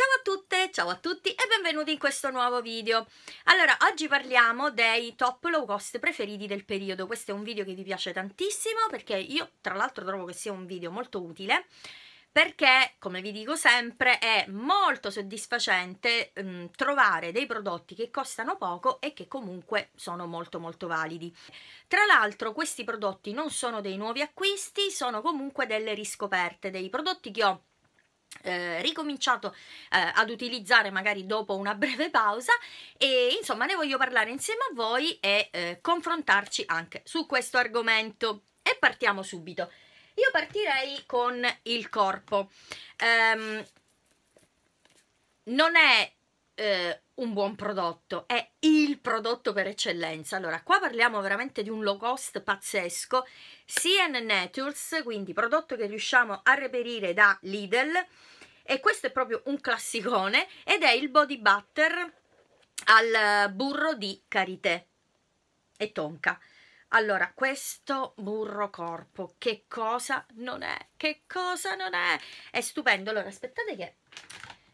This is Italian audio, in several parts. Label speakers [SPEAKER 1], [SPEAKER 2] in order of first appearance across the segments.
[SPEAKER 1] Ciao a tutte, ciao a tutti e benvenuti in questo nuovo video. Allora, oggi parliamo dei top low cost preferiti del periodo. Questo è un video che vi piace tantissimo perché io tra l'altro trovo che sia un video molto utile perché, come vi dico sempre, è molto soddisfacente mh, mm, trovare dei prodotti che costano poco e che comunque sono molto molto validi. Tra l'altro questi prodotti non sono dei nuovi acquisti, sono comunque delle riscoperte, dei prodotti che ho eh, ricominciato eh, ad utilizzare magari dopo una breve pausa e insomma ne voglio parlare insieme a voi e eh, confrontarci anche su questo argomento e partiamo subito io partirei con il corpo ehm, non è eh, un buon prodotto, è il prodotto per eccellenza. Allora, qua parliamo veramente di un low cost pazzesco, CN Natures, quindi prodotto che riusciamo a reperire da Lidl, e questo è proprio un classicone, ed è il body butter al burro di karité e tonka. Allora, questo burro corpo, che cosa non è? Che cosa non è? È stupendo. Allora, aspettate che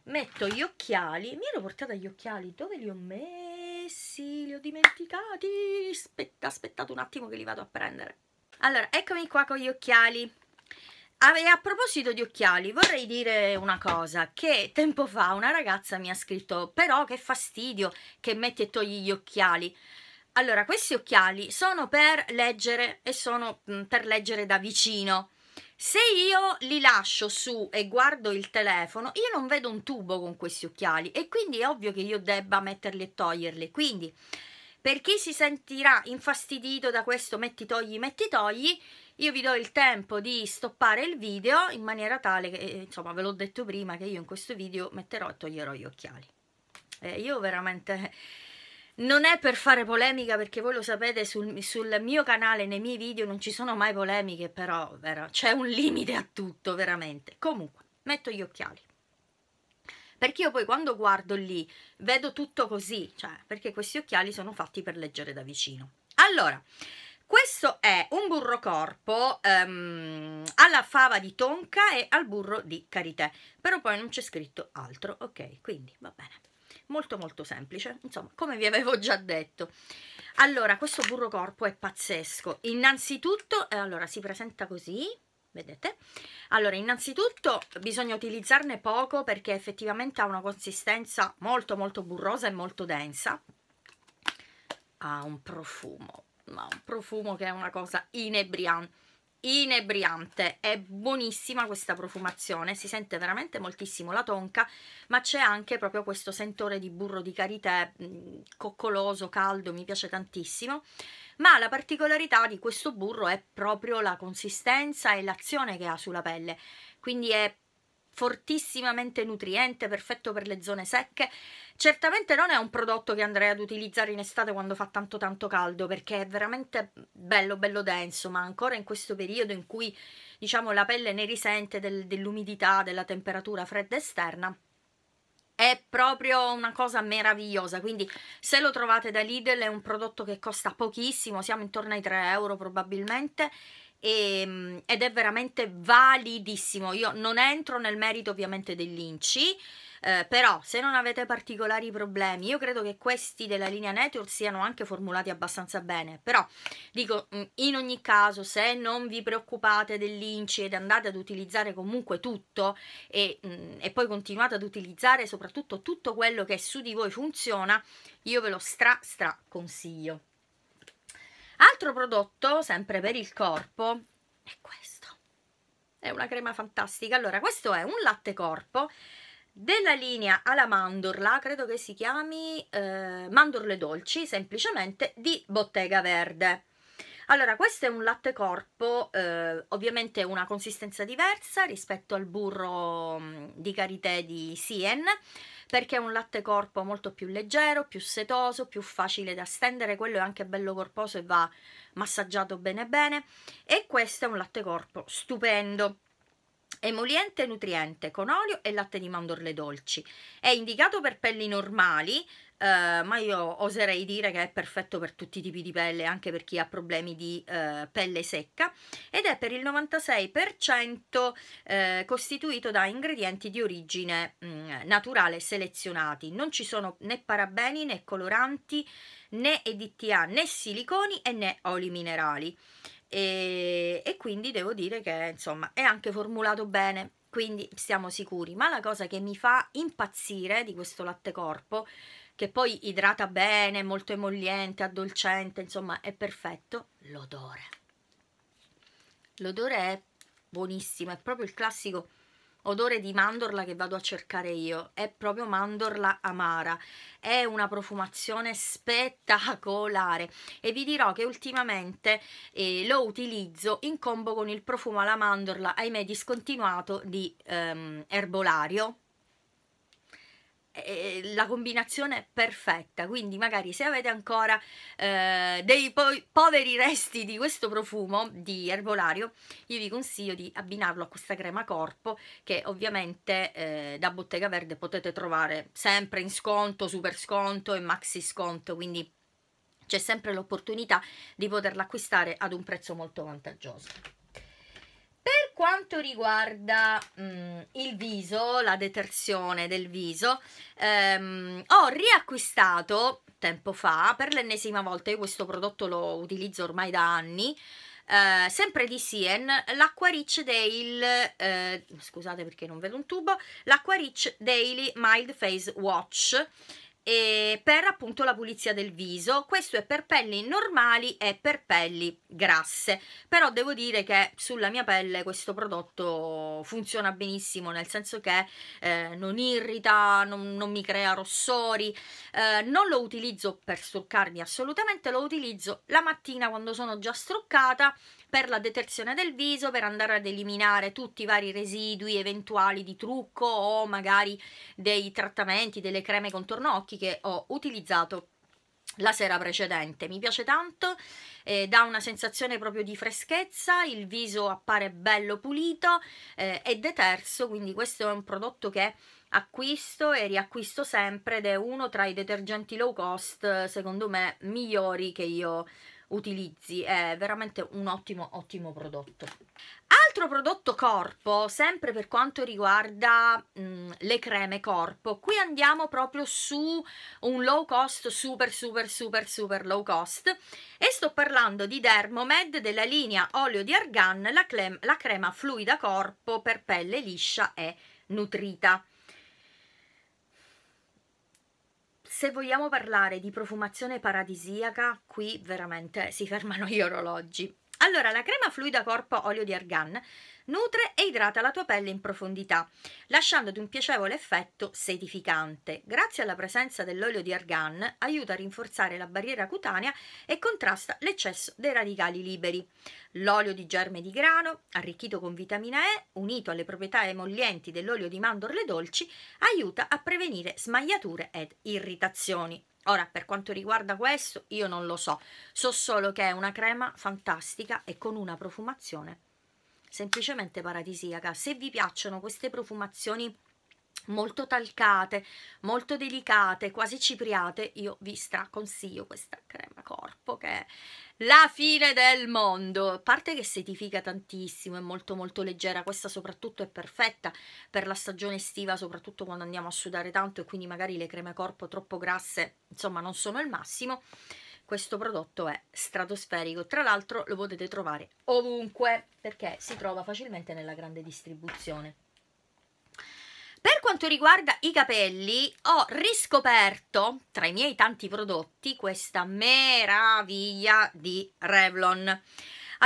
[SPEAKER 1] metto gli occhiali mi ero portata gli occhiali dove li ho messi li ho dimenticati aspetta aspettate un attimo che li vado a prendere allora eccomi qua con gli occhiali e a proposito di occhiali, vorrei dire una cosa, che tempo fa una ragazza mi ha scritto, però che fastidio che metti e togli gli occhiali. Allora, questi occhiali sono per leggere e sono mm, per leggere da vicino. Se io li lascio su e guardo il telefono, io non vedo un tubo con questi occhiali e quindi è ovvio che io debba metterli e toglierli. Quindi, per chi si sentirà infastidito da questo metti togli, metti togli, io vi do il tempo di stoppare il video in maniera tale che, eh, insomma, ve l'ho detto prima che io in questo video metterò e toglierò gli occhiali. Eh, io veramente non è per fare polemica perché voi lo sapete sul, sul mio canale, nei miei video non ci sono mai polemiche, però vero, c'è un limite a tutto veramente. Comunque, metto gli occhiali. Perché io poi quando guardo lì vedo tutto così, cioè perché questi occhiali sono fatti per leggere da vicino. Allora, questo è un burro corpo um, alla fava di tonca e al burro di karité, però poi non c'è scritto altro, ok? Quindi va bene molto molto semplice, insomma come vi avevo già detto. Allora questo burro corpo è pazzesco, innanzitutto, eh, allora si presenta così, vedete? Allora, innanzitutto bisogna utilizzarne poco perché effettivamente ha una consistenza molto molto burrosa e molto densa. Ha un profumo, ma un profumo che è una cosa inebriante inebriante è buonissima questa profumazione si sente veramente moltissimo la tonca ma c'è anche proprio questo sentore di burro di karité coccoloso caldo mi piace tantissimo ma la particolarità di questo burro è proprio la consistenza e l'azione che ha sulla pelle quindi è fortissimamente nutriente, perfetto per le zone secche. Certamente non è un prodotto che andrei ad utilizzare in estate quando fa tanto tanto caldo, perché è veramente bello bello denso, ma ancora in questo periodo in cui diciamo la pelle ne risente del, dell'umidità, della temperatura fredda esterna, è proprio una cosa meravigliosa quindi se lo trovate da Lidl è un prodotto che costa pochissimo siamo intorno ai 3 euro probabilmente e, ehm, ed è veramente validissimo. Io non entro nel merito ovviamente dell'Inci, eh, però se non avete particolari problemi, io credo che questi della linea Nature siano anche formulati abbastanza bene, però dico mm, in ogni caso se non vi preoccupate dell'inci ed andate ad utilizzare comunque tutto e, mh, mm, e poi continuate ad utilizzare soprattutto tutto quello che su di voi funziona, io ve lo stra stra consiglio. Altro prodotto, sempre per il corpo, è questo. È una crema fantastica. Allora, questo è un latte corpo della linea alla mandorla, credo che si chiami eh, mandorle dolci, semplicemente di Bottega Verde. Allora, questo è un latte corpo, eh, ovviamente una consistenza diversa rispetto al burro mm, di karité di Sien, perché è un latte corpo molto più leggero, più setoso, più facile da stendere, quello è anche bello corposo e va massaggiato bene bene e questo è un latte corpo stupendo emoliente e nutriente con olio e latte di mandorle dolci. È indicato per pelli normali, eh, ma io oserei dire che è perfetto per tutti i tipi di pelle, anche per chi ha problemi di eh, pelle secca ed è per il 96% eh, costituito da ingredienti di origine mh, mm, naturale selezionati. Non ci sono né parabeni né coloranti né EDTA né siliconi e né oli minerali. E, e quindi devo dire che insomma è anche formulato bene quindi siamo sicuri. Ma la cosa che mi fa impazzire di questo latte corpo che poi idrata bene, molto emolliente, addolcente, insomma è perfetto, l'odore. L'odore è buonissimo, è proprio il classico odore di mandorla che vado a cercare io, è proprio mandorla amara, è una profumazione spettacolare e vi dirò che ultimamente eh, lo utilizzo in combo con il profumo alla mandorla, ahimè discontinuato, di ehm, Erbolario, eh, la combinazione è perfetta quindi magari se avete ancora eh, dei po poveri resti di questo profumo di erbolario io vi consiglio di abbinarlo a questa crema corpo che ovviamente eh, da Bottega Verde potete trovare sempre in sconto, super sconto e maxi sconto quindi c'è sempre l'opportunità di poterla acquistare ad un prezzo molto vantaggioso quanto riguarda mh, mm, il viso, la detersione del viso, ehm, ho riacquistato tempo fa per l'ennesima volta, io questo prodotto lo utilizzo ormai da anni, eh, sempre di Sien, l'acqua rich Daily, eh, scusate perché non vedo un tubo, l'acqua rich Daily Mild Face Watch e per appunto la pulizia del viso questo è per pelli normali e per pelli grasse però devo dire che sulla mia pelle questo prodotto funziona benissimo nel senso che eh, non irrita non, non, mi crea rossori eh, non lo utilizzo per struccarmi assolutamente lo utilizzo la mattina quando sono già struccata per la detersione del viso, per andare ad eliminare tutti i vari residui eventuali di trucco o magari dei trattamenti, delle creme contorno occhi che ho utilizzato la sera precedente. Mi piace tanto, eh, dà una sensazione proprio di freschezza, il viso appare bello pulito eh, e deterso, quindi questo è un prodotto che acquisto e riacquisto sempre ed è uno tra i detergenti low cost, secondo me, migliori che io ho utilizzi è veramente un ottimo ottimo prodotto altro prodotto corpo sempre per quanto riguarda mh, mm, le creme corpo qui andiamo proprio su un low cost super super super super low cost e sto parlando di Dermomed della linea olio di argan la, la crema fluida corpo per pelle liscia e nutrita Se vogliamo parlare di profumazione paradisiaca, qui veramente si fermano gli orologi. Allora, la crema fluida corpo olio di argan Nutre e idrata la tua pelle in profondità, lasciandoti un piacevole effetto sedificante. Grazie alla presenza dell'olio di argan aiuta a rinforzare la barriera cutanea e contrasta l'eccesso dei radicali liberi. L'olio di germe di grano, arricchito con vitamina E, unito alle proprietà emollienti dell'olio di mandorle dolci, aiuta a prevenire smagliature ed irritazioni. Ora, per quanto riguarda questo, io non lo so, so solo che è una crema fantastica e con una profumazione semplicemente paradisiaca. Se vi piacciono queste profumazioni molto talcate, molto delicate, quasi cipriate, io vi straconsiglio questa crema corpo che è la fine del mondo. A parte che setifica tantissimo, è molto molto leggera, questa soprattutto è perfetta per la stagione estiva, soprattutto quando andiamo a sudare tanto e quindi magari le creme corpo troppo grasse, insomma, non sono il massimo questo prodotto è stratosferico tra l'altro lo potete trovare ovunque perché si trova facilmente nella grande distribuzione per quanto riguarda i capelli, ho riscoperto tra i miei tanti prodotti questa meraviglia di Revlon.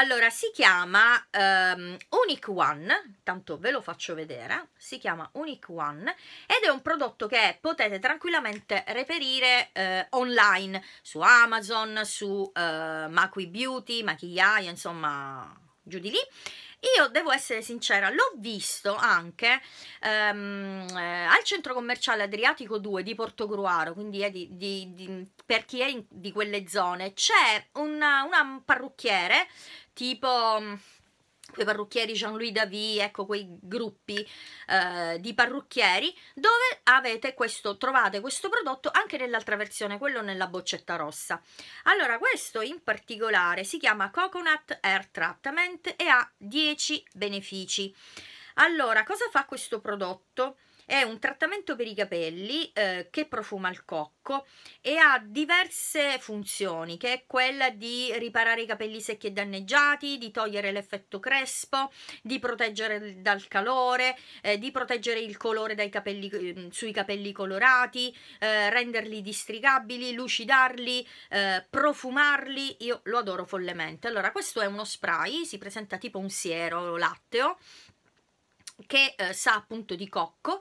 [SPEAKER 1] Allora, si chiama um, Unique One, tanto ve lo faccio vedere, si chiama Unique One ed è un prodotto che potete tranquillamente reperire eh, online su Amazon, su eh, Macui Beauty, Machiaia, insomma, giù di lì. Io devo essere sincera, l'ho visto anche ehm, eh, al centro commerciale Adriatico 2 di Porto Gruaro, quindi eh, di, di, di, per chi è in, di quelle zone, c'è una, una, un parrucchiere tipo mm, quei parrucchieri Jean-Louis Davy, ecco quei gruppi eh, di parrucchieri, dove avete questo, trovate questo prodotto anche nell'altra versione, quello nella boccetta rossa. Allora, questo in particolare si chiama Coconut Air Treatment e ha 10 benefici. Allora, cosa fa questo prodotto? È un trattamento per i capelli eh, che profuma il cocco e ha diverse funzioni, che è quella di riparare i capelli secchi e danneggiati, di togliere l'effetto crespo, di proteggere dal calore, eh, di proteggere il colore dai capelli, mm, sui capelli colorati, eh, renderli districabili, lucidarli, eh, profumarli. Io lo adoro follemente. Allora, questo è uno spray, si presenta tipo un siero latteo che eh, sa appunto di cocco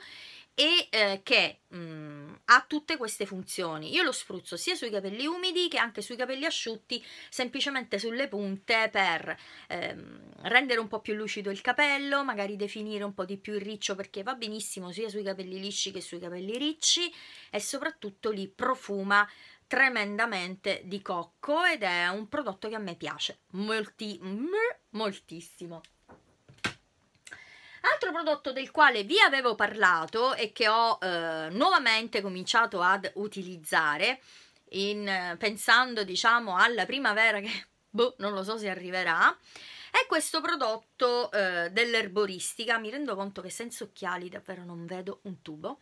[SPEAKER 1] e eh, che mh, mm, ha tutte queste funzioni. Io lo spruzzo sia sui capelli umidi che anche sui capelli asciutti, semplicemente sulle punte per ehm, rendere un po' più lucido il capello, magari definire un po' di più il riccio perché va benissimo sia sui capelli lisci che sui capelli ricci e soprattutto li profuma tremendamente di cocco ed è un prodotto che a me piace molti, moltissimo. Altro prodotto del quale vi avevo parlato e che ho eh, nuovamente cominciato ad utilizzare in, eh, pensando diciamo alla primavera che boh, non lo so se arriverà è questo prodotto eh, dell'erboristica mi rendo conto che senza occhiali davvero non vedo un tubo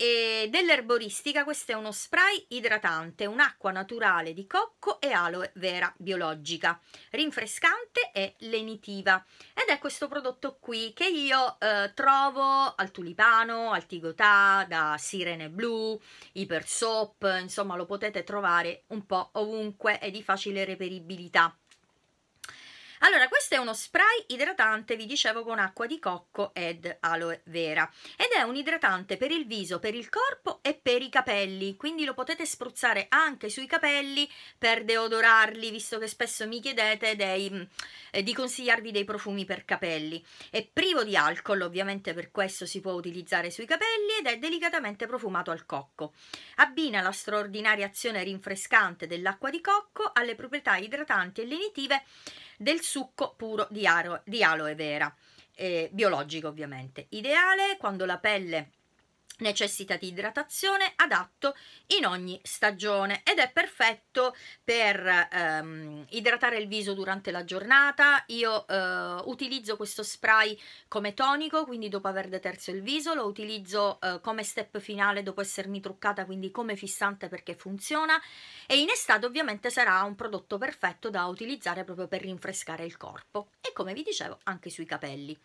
[SPEAKER 1] e dell'erboristica questo è uno spray idratante, un'acqua naturale di cocco e aloe vera biologica, rinfrescante e lenitiva. Ed è questo prodotto qui che io eh, trovo al tulipano, al tigotà, da sirene blu, iper soap, insomma lo potete trovare un po' ovunque è di facile reperibilità. Allora, questo è uno spray idratante, vi dicevo, con acqua di cocco ed aloe vera. Ed è un idratante per il viso, per il corpo e per i capelli, quindi lo potete spruzzare anche sui capelli per deodorarli, visto che spesso mi chiedete dei, mm, eh, di consigliarvi dei profumi per capelli. È privo di alcol, ovviamente per questo si può utilizzare sui capelli ed è delicatamente profumato al cocco. Abbina la straordinaria azione rinfrescante dell'acqua di cocco alle proprietà idratanti e lenitive del succo puro di, aro, di aloe vera, eh, biologico ovviamente. Ideale quando la pelle necessita di idratazione adatto in ogni stagione ed è perfetto per ehm, idratare il viso durante la giornata io eh, utilizzo questo spray come tonico quindi dopo aver deterso il viso lo utilizzo eh, come step finale dopo essermi truccata quindi come fissante perché funziona e in estate ovviamente sarà un prodotto perfetto da utilizzare proprio per rinfrescare il corpo e come vi dicevo anche sui capelli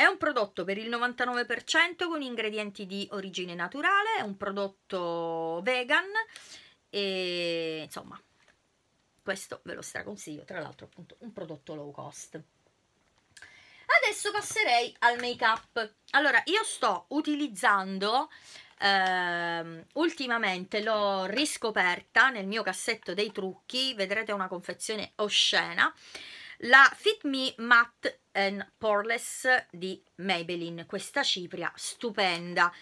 [SPEAKER 1] è un prodotto per il 99% con ingredienti di origine naturale, è un prodotto vegan e insomma questo ve lo straconsiglio, tra l'altro appunto un prodotto low cost. Adesso passerei al make up. Allora, io sto utilizzando Uh, ultimamente l'ho riscoperta nel mio cassetto dei trucchi, vedrete una confezione oscena, la Fit Me Matte and Poreless di Maybelline, questa cipria stupenda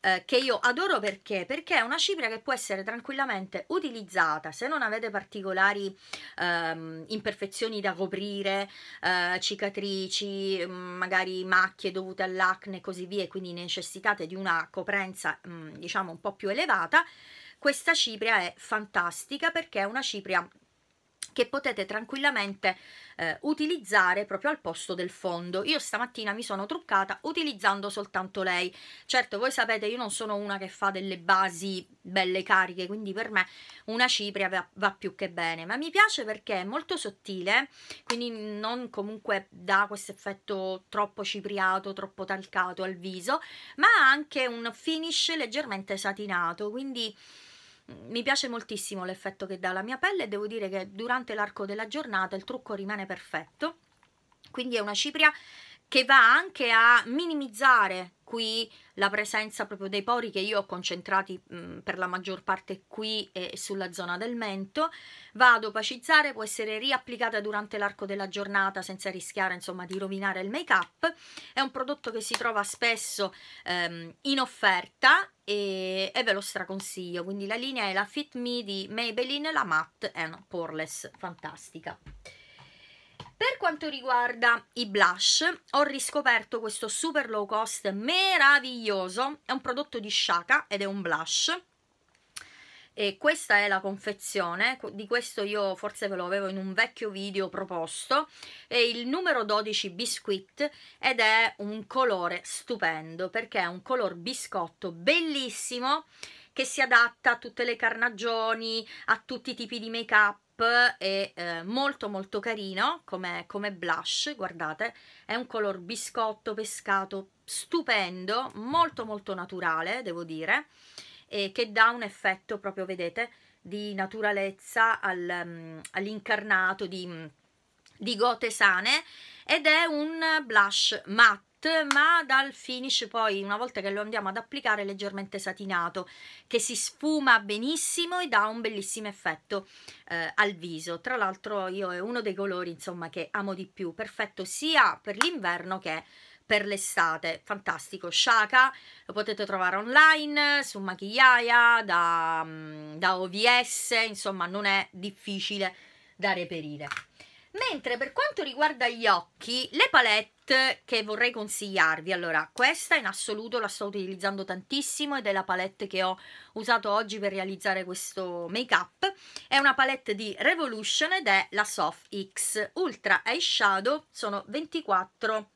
[SPEAKER 1] eh, che io adoro perché? Perché è una cipria che può essere tranquillamente utilizzata se non avete particolari ehm, imperfezioni da coprire, eh, cicatrici, mm, magari macchie dovute all'acne e così via, quindi necessitate di una coprenza mh, mm, diciamo un po' più elevata. Questa cipria è fantastica perché è una cipria che potete tranquillamente eh, utilizzare proprio al posto del fondo. Io stamattina mi sono truccata utilizzando soltanto lei. Certo, voi sapete, io non sono una che fa delle basi belle cariche, quindi per me una cipria va, va più che bene, ma mi piace perché è molto sottile, quindi non comunque dà questo effetto troppo cipriato, troppo talcato al viso, ma ha anche un finish leggermente satinato, quindi mi piace moltissimo l'effetto che dà la mia pelle e devo dire che durante l'arco della giornata il trucco rimane perfetto quindi è una cipria che va anche a minimizzare qui la presenza proprio dei pori che io ho concentrati mh, per la maggior parte qui e sulla zona del mento, va ad opacizzare, può essere riapplicata durante l'arco della giornata senza rischiare insomma di rovinare il make up, è un prodotto che si trova spesso ehm, in offerta e, e, ve lo straconsiglio, quindi la linea è la Fit Me di Maybelline, la matte and poreless fantastica. Per quanto riguarda i blush, ho riscoperto questo super low cost meraviglioso, è un prodotto di Shaka ed è un blush. E questa è la confezione, di questo io forse ve lo avevo in un vecchio video proposto, è il numero 12 Biscuit ed è un colore stupendo perché è un color biscotto bellissimo che si adatta a tutte le carnagioni, a tutti i tipi di make up, è eh, molto molto carino come, come blush, guardate, è un color biscotto pescato stupendo, molto molto naturale devo dire, e che dà un effetto proprio, vedete, di naturalezza al, um, all'incarnato di, di gote sane ed è un blush matte ma dal finish poi una volta che lo andiamo ad applicare è leggermente satinato che si sfuma benissimo e dà un bellissimo effetto eh, al viso tra l'altro io è uno dei colori insomma che amo di più perfetto sia per l'inverno che per l'estate, fantastico, Shaka lo potete trovare online su Machiaia, da, mm, da OVS, insomma non è difficile da reperire. Mentre per quanto riguarda gli occhi, le palette che vorrei consigliarvi, allora questa in assoluto la sto utilizzando tantissimo ed è la palette che ho usato oggi per realizzare questo make up, è una palette di Revolution ed è la Soft X Ultra Eyeshadow, sono 24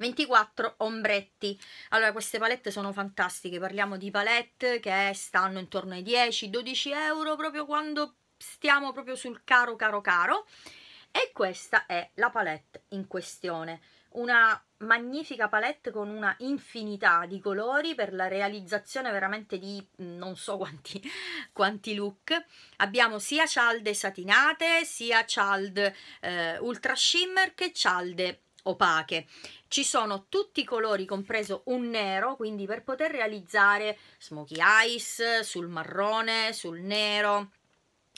[SPEAKER 1] 24 ombretti. Allora, queste palette sono fantastiche. Parliamo di palette che stanno intorno ai 10-12 euro proprio quando stiamo proprio sul caro caro caro e questa è la palette in questione, una magnifica palette con una infinità di colori per la realizzazione veramente di mm, non so quanti, quanti look. Abbiamo sia cialde satinate, sia cialde eh, ultra shimmer che cialde opache. Ci sono tutti i colori, compreso un nero, quindi per poter realizzare smoky ice sul marrone, sul nero,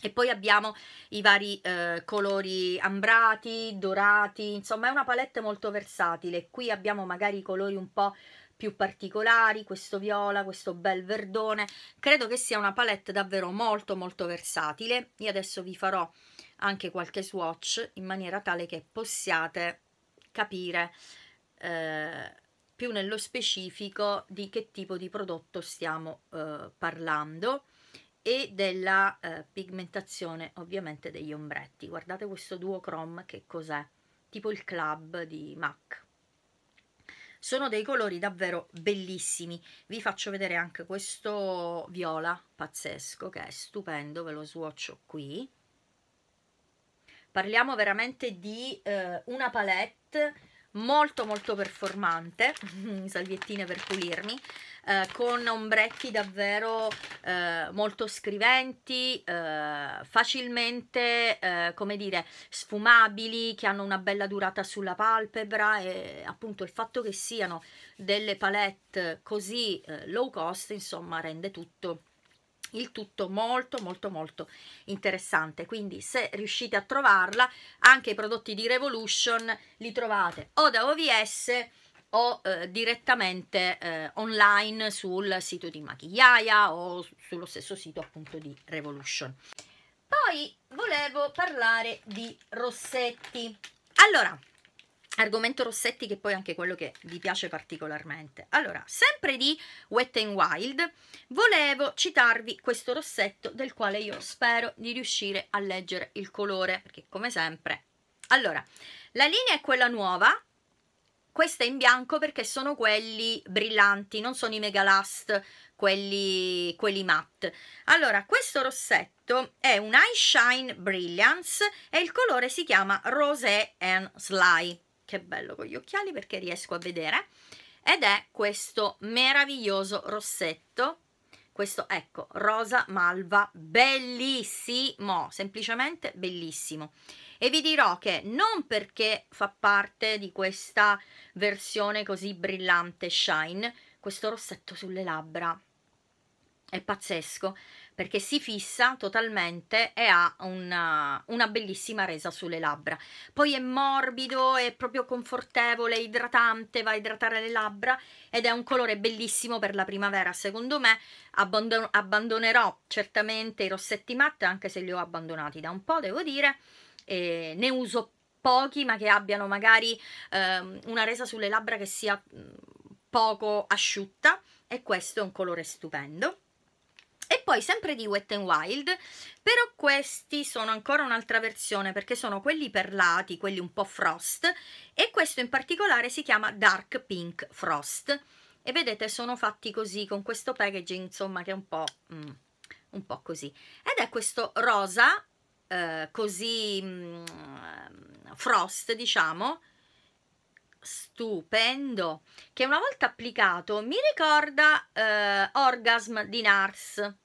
[SPEAKER 1] e poi abbiamo i vari eh, colori ambrati, dorati, insomma è una palette molto versatile. Qui abbiamo magari i colori un po' più particolari, questo viola, questo bel verdone. Credo che sia una palette davvero molto molto versatile. Io adesso vi farò anche qualche swatch in maniera tale che possiate capire eh, più nello specifico di che tipo di prodotto stiamo eh, parlando e della eh, pigmentazione ovviamente degli ombretti. Guardate questo duochrome che cos'è, tipo il club di MAC. Sono dei colori davvero bellissimi, vi faccio vedere anche questo viola pazzesco che è stupendo, ve lo swatcho qui. Parliamo veramente di eh, una palette molto molto performante, salviettine per pulirmi, eh, con ombretti davvero eh, molto scriventi, eh, facilmente, eh, come dire, sfumabili, che hanno una bella durata sulla palpebra e appunto il fatto che siano delle palette così eh, low cost, insomma, rende tutto il tutto molto molto molto interessante quindi se riuscite a trovarla anche i prodotti di Revolution li trovate o da OVS o eh, direttamente eh, online sul sito di Machiaia o sullo stesso sito appunto di Revolution. Poi volevo parlare di Rossetti. Allora, argomento Rossetti che poi anche quello che vi piace particolarmente. Allora, sempre di Wet n Wild, volevo citarvi questo rossetto del quale io spero di riuscire a leggere il colore, perché come sempre... Allora, la linea è quella nuova, questa in bianco perché sono quelli brillanti, non sono i megalast, quelli, quelli matte. Allora, questo rossetto è un Eye Shine Brilliance e il colore si chiama Rosé and Sly. Che bello con gli occhiali perché riesco a vedere. Ed è questo meraviglioso rossetto questo ecco rosa malva bellissimo semplicemente bellissimo e vi dirò che non perché fa parte di questa versione così brillante shine questo rossetto sulle labbra è pazzesco perché si fissa totalmente e ha una, una bellissima resa sulle labbra. Poi è morbido, è proprio confortevole, idratante, va a idratare le labbra ed è un colore bellissimo per la primavera. Secondo me abbandon abbandonerò certamente i rossetti matte, anche se li ho abbandonati da un po', devo dire, e ne uso pochi ma che abbiano magari eh, una resa sulle labbra che sia mhmm, poco asciutta e questo è un colore stupendo e poi sempre di Wet n Wild, però questi sono ancora un'altra versione perché sono quelli perlati, quelli un po' frost e questo in particolare si chiama Dark Pink Frost e vedete sono fatti così con questo packaging insomma che è un po', mm, un po così ed è questo rosa eh, così mm, frost diciamo stupendo che una volta applicato mi ricorda eh, Orgasm di Nars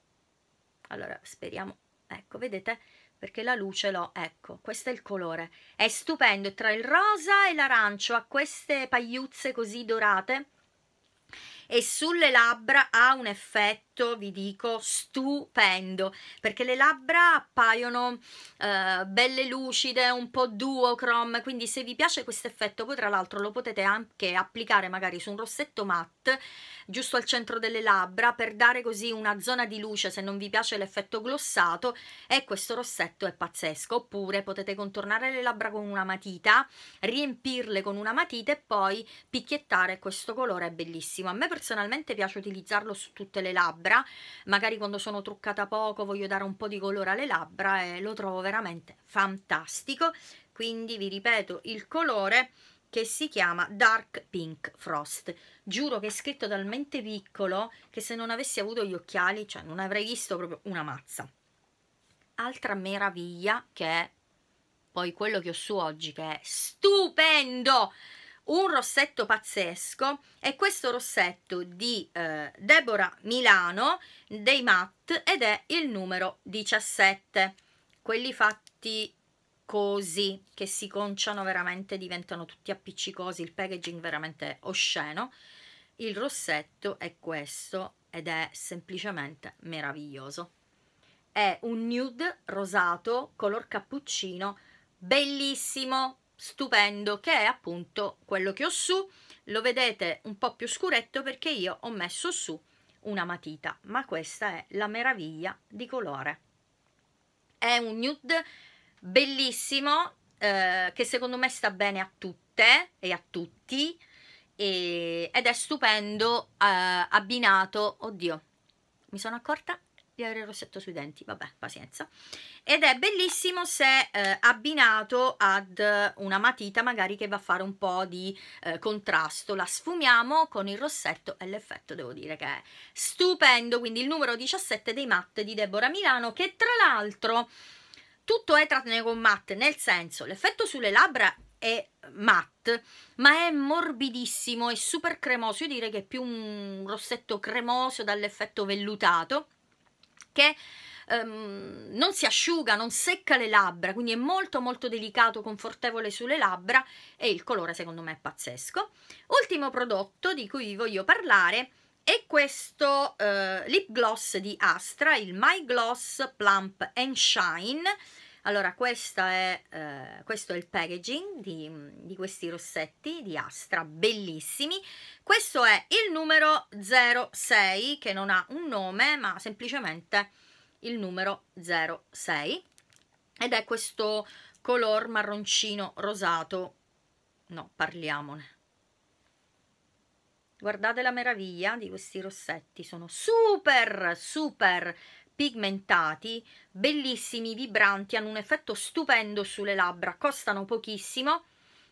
[SPEAKER 1] allora speriamo ecco vedete perché la luce l'ho ecco questo è il colore è stupendo è tra il rosa e l'arancio ha queste pagliuzze così dorate e sulle labbra ha un effetto, vi dico, stupendo, perché le labbra appaiono eh, belle lucide, un po' duochrome, quindi se vi piace questo effetto, voi tra l'altro lo potete anche applicare magari su un rossetto matte, giusto al centro delle labbra per dare così una zona di luce se non vi piace l'effetto glossato e questo rossetto è pazzesco oppure potete contornare le labbra con una matita riempirle con una matita e poi picchiettare questo colore è bellissimo a me personalmente piace utilizzarlo su tutte le labbra magari quando sono truccata poco voglio dare un po' di colore alle labbra e lo trovo veramente fantastico quindi vi ripeto il colore che si chiama Dark Pink Frost. Giuro che è scritto talmente piccolo che se non avessi avuto gli occhiali, cioè non avrei visto proprio una mazza. Altra meraviglia che è poi quello che ho su oggi, che è stupendo! Un rossetto pazzesco è questo rossetto di eh, Deborah Milano dei Matt ed è il numero 17. Quelli fatti appiccicosi che si conciano veramente, diventano tutti appiccicosi, il packaging veramente osceno. Il rossetto è questo ed è semplicemente meraviglioso. È un nude rosato color cappuccino, bellissimo, stupendo, che è appunto quello che ho su. Lo vedete un po' più scuretto perché io ho messo su una matita, ma questa è la meraviglia di colore. È un nude bellissimo eh, che secondo me sta bene a tutte e a tutti e, ed è stupendo eh, abbinato oddio mi sono accorta di avere il rossetto sui denti vabbè pazienza ed è bellissimo se eh, abbinato ad una matita magari che va a fare un po' di eh, contrasto la sfumiamo con il rossetto e l'effetto devo dire che è stupendo quindi il numero 17 dei matte di Deborah Milano che tra l'altro tutto è trattenuto con matte, nel senso l'effetto sulle labbra è matte, ma è morbidissimo, è super cremoso, io direi che è più un rossetto cremoso dall'effetto vellutato che um, non si asciuga, non secca le labbra, quindi è molto molto delicato, confortevole sulle labbra e il colore secondo me è pazzesco. Ultimo prodotto di cui vi voglio parlare e questo eh, lip gloss di Astra, il My Gloss Plump and Shine. Allora, è, eh, questo è il packaging di, di, questi rossetti di Astra, bellissimi. Questo è il numero 06, che non ha un nome, ma semplicemente il numero 06. Ed è questo color marroncino rosato. No, parliamone guardate la meraviglia di questi rossetti sono super super pigmentati bellissimi vibranti hanno un effetto stupendo sulle labbra costano pochissimo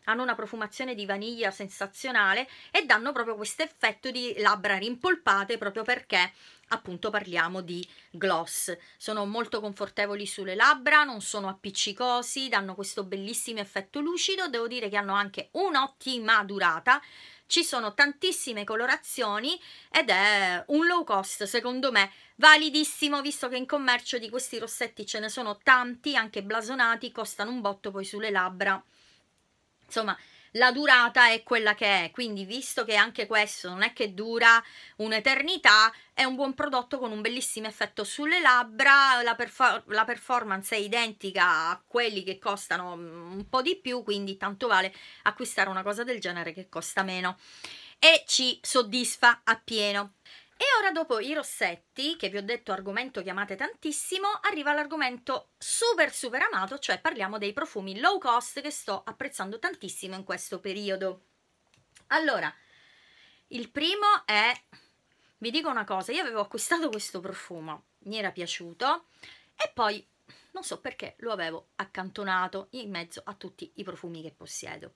[SPEAKER 1] hanno una profumazione di vaniglia sensazionale e danno proprio questo effetto di labbra rimpolpate proprio perché appunto parliamo di gloss sono molto confortevoli sulle labbra non sono appiccicosi danno questo bellissimo effetto lucido devo dire che hanno anche un'ottima durata ci sono tantissime colorazioni ed è un low cost secondo me validissimo visto che in commercio di questi rossetti ce ne sono tanti anche blasonati costano un botto poi sulle labbra insomma la durata è quella che è, quindi visto che anche questo non è che dura un'eternità, è un buon prodotto con un bellissimo effetto sulle labbra, la, perfor la, performance è identica a quelli che costano mm, un po' di più, quindi tanto vale acquistare una cosa del genere che costa meno e ci soddisfa appieno. E ora dopo i rossetti, che vi ho detto argomento che amate tantissimo, arriva l'argomento super super amato, cioè parliamo dei profumi low cost che sto apprezzando tantissimo in questo periodo. Allora, il primo è, vi dico una cosa, io avevo acquistato questo profumo, mi era piaciuto e poi non so perché lo avevo accantonato in mezzo a tutti i profumi che possiedo.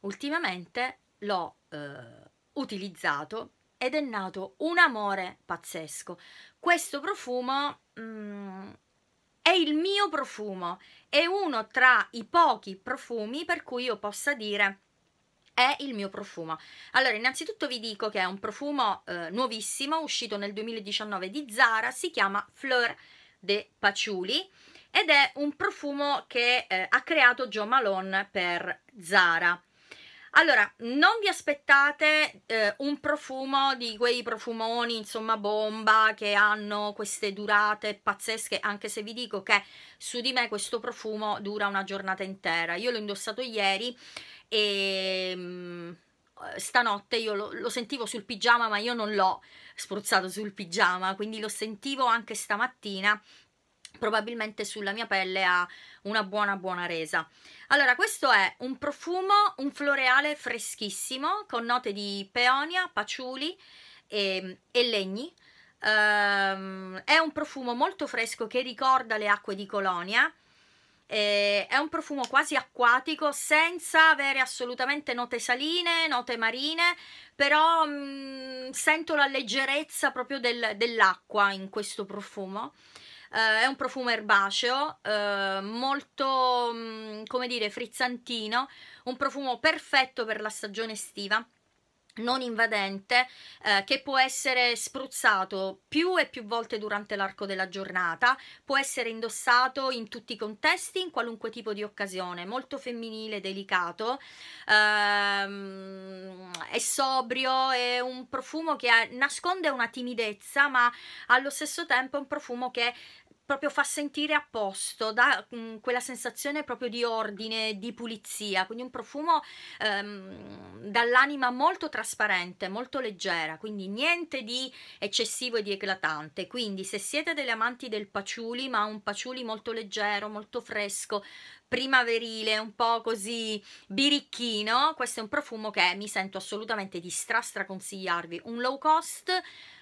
[SPEAKER 1] Ultimamente l'ho eh, utilizzato ed è nato un amore pazzesco. Questo profumo mm, è il mio profumo, è uno tra i pochi profumi per cui io possa dire è il mio profumo. Allora, innanzitutto vi dico che è un profumo eh, nuovissimo, uscito nel 2019 di Zara, si chiama Fleur de Paciuli ed è un profumo che eh, ha creato Jo Malone per Zara. Allora, non vi aspettate eh, un profumo di quei profumoni, insomma, bomba, che hanno queste durate pazzesche, anche se vi dico che su di me questo profumo dura una giornata intera. Io l'ho indossato ieri e... Mh, mm, stanotte io lo, lo, sentivo sul pigiama ma io non l'ho spruzzato sul pigiama quindi lo sentivo anche stamattina probabilmente sulla mia pelle ha una buona buona resa. Allora, questo è un profumo, un floreale freschissimo con note di peonia, paciuli e, ehm, e legni. Um, è un profumo molto fresco che ricorda le acque di Colonia. E eh, è un profumo quasi acquatico senza avere assolutamente note saline, note marine, però mh, mm, sento la leggerezza proprio del, dell'acqua in questo profumo eh, è un profumo erbaceo eh, molto, mh, mm, come dire, frizzantino, un profumo perfetto per la stagione estiva non invadente eh, che può essere spruzzato più e più volte durante l'arco della giornata, può essere indossato in tutti i contesti, in qualunque tipo di occasione, molto femminile, delicato, ehm, è sobrio, è un profumo che ha, nasconde una timidezza ma allo stesso tempo è un profumo che proprio fa sentire a posto, dà mh, mm, quella sensazione proprio di ordine, di pulizia, quindi un profumo ehm, dall'anima molto trasparente, molto leggera, quindi niente di eccessivo e di eclatante. Quindi se siete delle amanti del paciuli, ma un paciuli molto leggero, molto fresco, primaverile, un po' così birichino, questo è un profumo che mi sento assolutamente di strastra consigliarvi, un low cost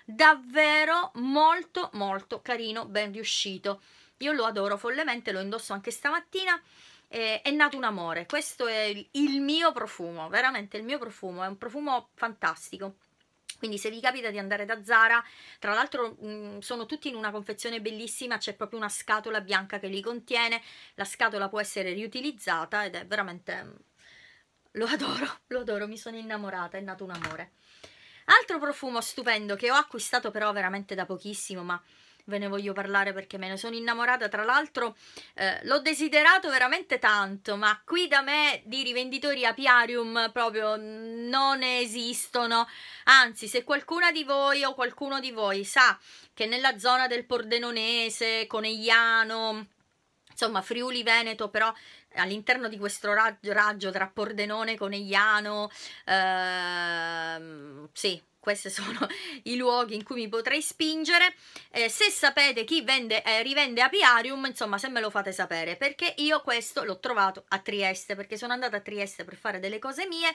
[SPEAKER 1] davvero molto molto carino, ben riuscito, io lo adoro follemente, lo indosso anche stamattina, eh, è nato un amore, questo è il mio profumo, veramente il mio profumo, è un profumo fantastico. Quindi se vi capita di andare da Zara, tra l'altro sono tutti in una confezione bellissima, c'è proprio una scatola bianca che li contiene, la scatola può essere riutilizzata ed è veramente... Lo adoro, lo adoro, mi sono innamorata, è nato un amore. Altro profumo stupendo che ho acquistato però veramente da pochissimo, ma ve ne voglio parlare perché me ne sono innamorata, tra l'altro eh, l'ho desiderato veramente tanto, ma qui da me di rivenditori apiarium proprio non esistono, anzi se qualcuna di voi o qualcuno di voi sa che nella zona del Pordenonese, Conegliano, insomma Friuli Veneto però eh, all'interno di questo raggio, raggio tra Pordenone, e Conegliano, ehm, sì, questi sono i luoghi in cui mi potrei spingere eh, se sapete chi vende, eh, rivende Apiarium insomma se me lo fate sapere perché io questo l'ho trovato a Trieste perché sono andata a Trieste per fare delle cose mie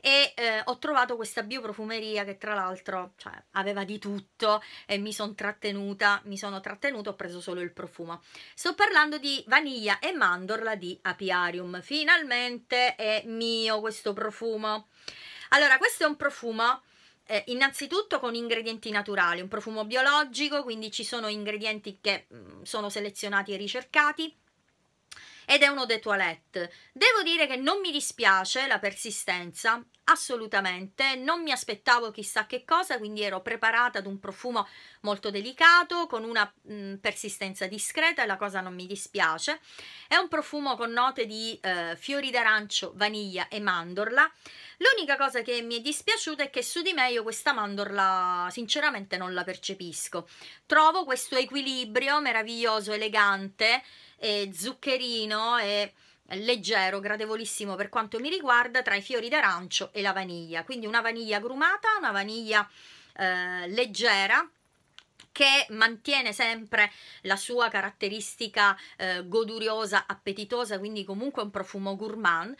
[SPEAKER 1] e eh, ho trovato questa bioprofumeria che tra l'altro cioè, aveva di tutto e mi sono trattenuta mi sono trattenuta ho preso solo il profumo sto parlando di vaniglia e mandorla di Apiarium finalmente è mio questo profumo allora questo è un profumo eh, innanzitutto con ingredienti naturali, un profumo biologico, quindi ci sono ingredienti che mh, mm, sono selezionati e ricercati ed è uno de toilette. Devo dire che non mi dispiace la persistenza, assolutamente, non mi aspettavo chissà che cosa, quindi ero preparata ad un profumo molto delicato, con una mh, mm, persistenza discreta e la cosa non mi dispiace. È un profumo con note di eh, fiori d'arancio, vaniglia e mandorla, L'unica cosa che mi è dispiaciuta è che su di me io questa mandorla sinceramente non la percepisco. Trovo questo equilibrio meraviglioso, elegante, e zuccherino e leggero, gradevolissimo per quanto mi riguarda tra i fiori d'arancio e la vaniglia. Quindi una vaniglia grumata, una vaniglia eh, leggera che mantiene sempre la sua caratteristica eh, goduriosa, appetitosa, quindi comunque un profumo gourmand,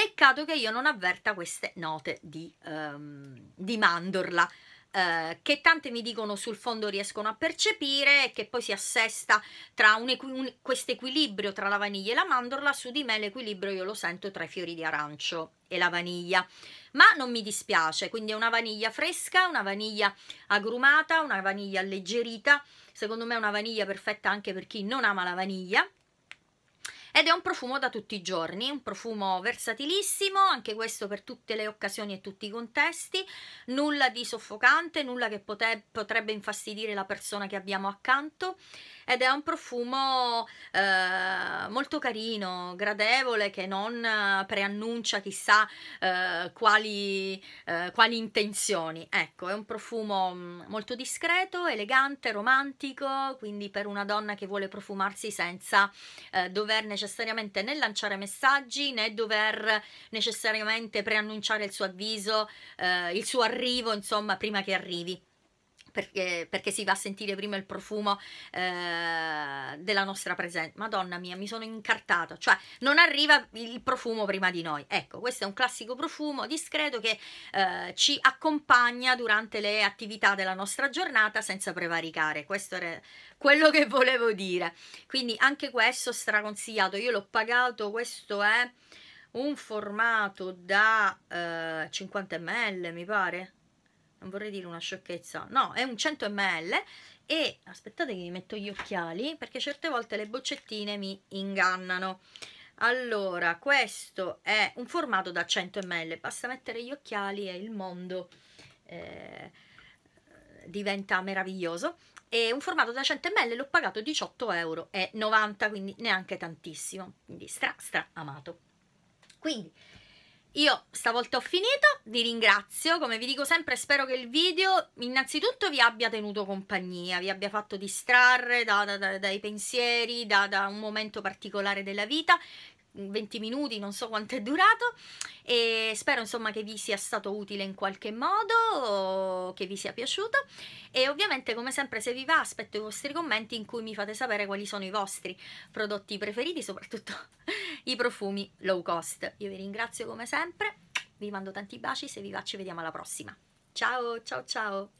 [SPEAKER 1] Peccato che io non avverta queste note di, um, di mandorla. Uh, che tante mi dicono sul fondo riescono a percepire e che poi si assesta tra equi- questo equilibrio tra la vaniglia e la mandorla, su di me l'equilibrio io lo sento tra i fiori di arancio e la vaniglia, ma non mi dispiace, quindi è una vaniglia fresca, una vaniglia agrumata, una vaniglia alleggerita, secondo me è una vaniglia perfetta anche per chi non ama la vaniglia, ed è un profumo da tutti i giorni, un profumo versatilissimo, anche questo per tutte le occasioni e tutti i contesti, nulla di soffocante, nulla che potrebbe infastidire la persona che abbiamo accanto ed è un profumo eh, molto carino, gradevole, che non eh, preannuncia chissà eh, quali, eh, quali, intenzioni. Ecco, è un profumo mm, molto discreto, elegante, romantico, quindi per una donna che vuole profumarsi senza eh, dover necessariamente né lanciare messaggi né dover necessariamente preannunciare il suo avviso, eh, il suo arrivo, insomma, prima che arrivi. Perché, perché, si va a sentire prima il profumo eh, della nostra presenza. Madonna mia, mi sono incartata, cioè non arriva il profumo prima di noi. Ecco, questo è un classico profumo discreto che eh, ci accompagna durante le attività della nostra giornata senza prevaricare. Questo era quello che volevo dire. Quindi anche questo straconsigliato, io l'ho pagato, questo è un formato da eh, 50 ml, mi pare non vorrei dire una sciocchezza, no, è un 100 ml e aspettate che mi metto gli occhiali perché certe volte le boccettine mi ingannano. Allora, questo è un formato da 100 ml, basta mettere gli occhiali e il mondo eh, diventa meraviglioso. E un formato da 100 ml l'ho pagato 18,90 euro, quindi neanche tantissimo, quindi stra stra amato. Quindi io stavolta ho finito, vi ringrazio, come vi dico sempre spero che il video innanzitutto vi abbia tenuto compagnia, vi abbia fatto distrarre da, da, da, dai pensieri, da un momento particolare della vita, 20 minuti, non so quanto è durato e spero insomma che vi sia stato utile in qualche modo, che vi sia piaciuto e ovviamente come sempre se vi va aspetto i vostri commenti in cui mi fate sapere quali sono i vostri prodotti preferiti, soprattutto i profumi low cost. Io vi ringrazio come sempre, vi mando tanti baci, se vi va ci vediamo alla prossima. Ciao, ciao, ciao!